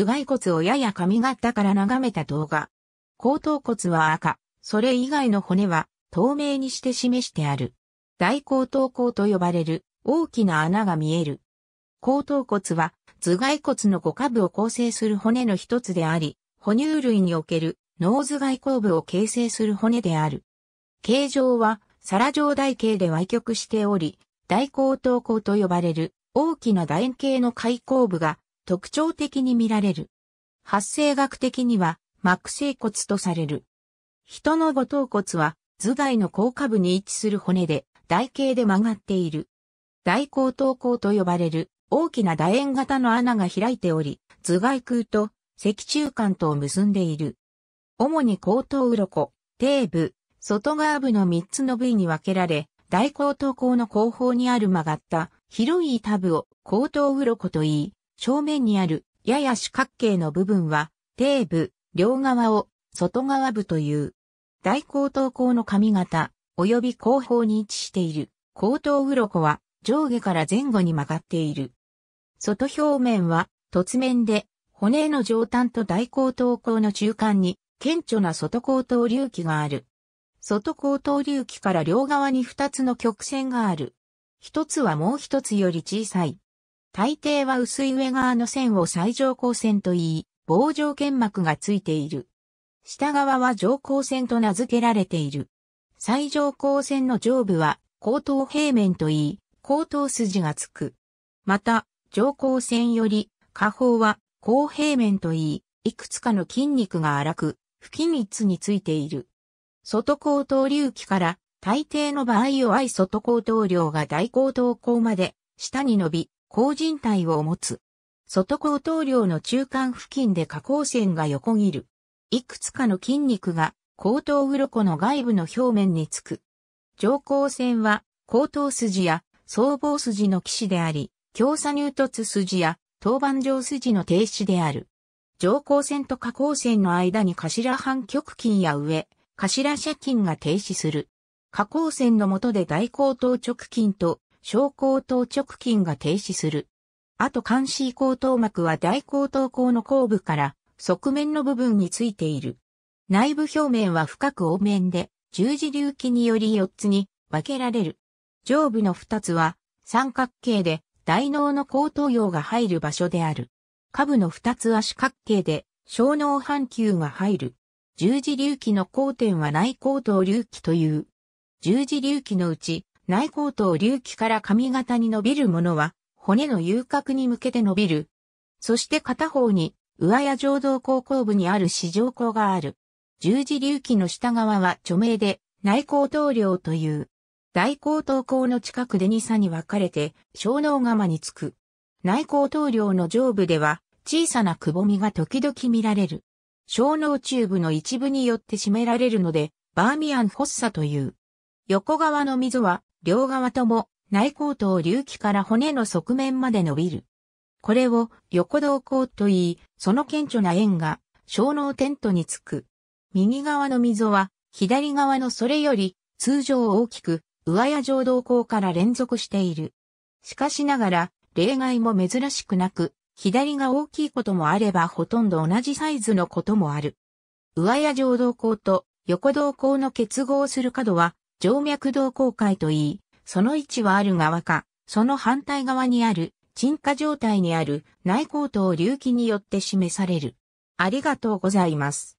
頭蓋骨をやや髪型から眺めた動画。後頭骨は赤、それ以外の骨は透明にして示してある。大後頭孔と呼ばれる大きな穴が見える。後頭骨は頭蓋骨の5下部を構成する骨の一つであり、哺乳類における脳頭蓋後部を形成する骨である。形状は皿状台形で歪曲しており、大後頭孔と呼ばれる大きな楕円形の開口部が特徴的に見られる。発生学的には、膜生骨とされる。人の後頭骨は、頭蓋の後下部に位置する骨で、台形で曲がっている。大後頭孔と呼ばれる、大きな楕円型の穴が開いており、頭蓋空と脊柱管とを結んでいる。主に後頭鱗、底部、外側部の3つの部位に分けられ、大後頭孔の後方にある曲がった広い板部を後頭鱗と言い、正面にあるやや四角形の部分は、底部、両側を外側部という。大高等高の髪型、及び後方に位置している。高等鱗は上下から前後に曲がっている。外表面は突面で骨の上端と大高等校の中間に顕著な外高等隆起がある。外高等隆起から両側に二つの曲線がある。一つはもう一つより小さい。大抵は薄い上側の線を最上光線と言い、棒状腱膜がついている。下側は上光線と名付けられている。最上光線の上部は、後頭平面と言い、後頭筋がつく。また、上光線より、下方は、後平面と言い、いくつかの筋肉が荒く、不均一についている。外後頭隆起から、大抵の場合を愛外後頭量が大後頭高まで、下に伸び、高人体を持つ。外高頭量の中間付近で下降線が横切る。いくつかの筋肉が後頭鱗の外部の表面につく。上降線は後頭筋や僧帽筋の騎士であり、強鎖乳突筋や当板上筋の停止である。上降線と下降線の間に頭半極筋や上、頭斜筋が停止する。下降線の下で大後頭直筋と小後頭直筋が停止する。あと関心高頭膜は大高頭孔の後部から側面の部分についている。内部表面は深く凹面で、十字隆起により四つに分けられる。上部の二つは三角形で大脳の後頭葉が入る場所である。下部の二つは四角形で小脳半球が入る。十字隆起の交点は内後頭隆起という。十字隆起のうち内後頭隆起から髪型に伸びるものは、骨の遊郭に向けて伸びる。そして片方に、上や上道後後部にある四条口がある。十字隆起の下側は著名で、内後頭梁という。大後頭口の近くで2差に分かれて、小脳釜につく。内後頭梁の上部では、小さなくぼみが時々見られる。小脳チューブの一部によって占められるので、バーミアン発作という。横側の溝は両側とも内後頭隆起から骨の側面まで伸びる。これを横動向と言い、その顕著な円が小脳テントにつく。右側の溝は左側のそれより通常大きく上や上動向から連続している。しかしながら例外も珍しくなく、左が大きいこともあればほとんど同じサイズのこともある。上や上動向と横動向の結合する角は静脈動公開といい、その位置はある側か、その反対側にある、沈下状態にある内向等隆起によって示される。ありがとうございます。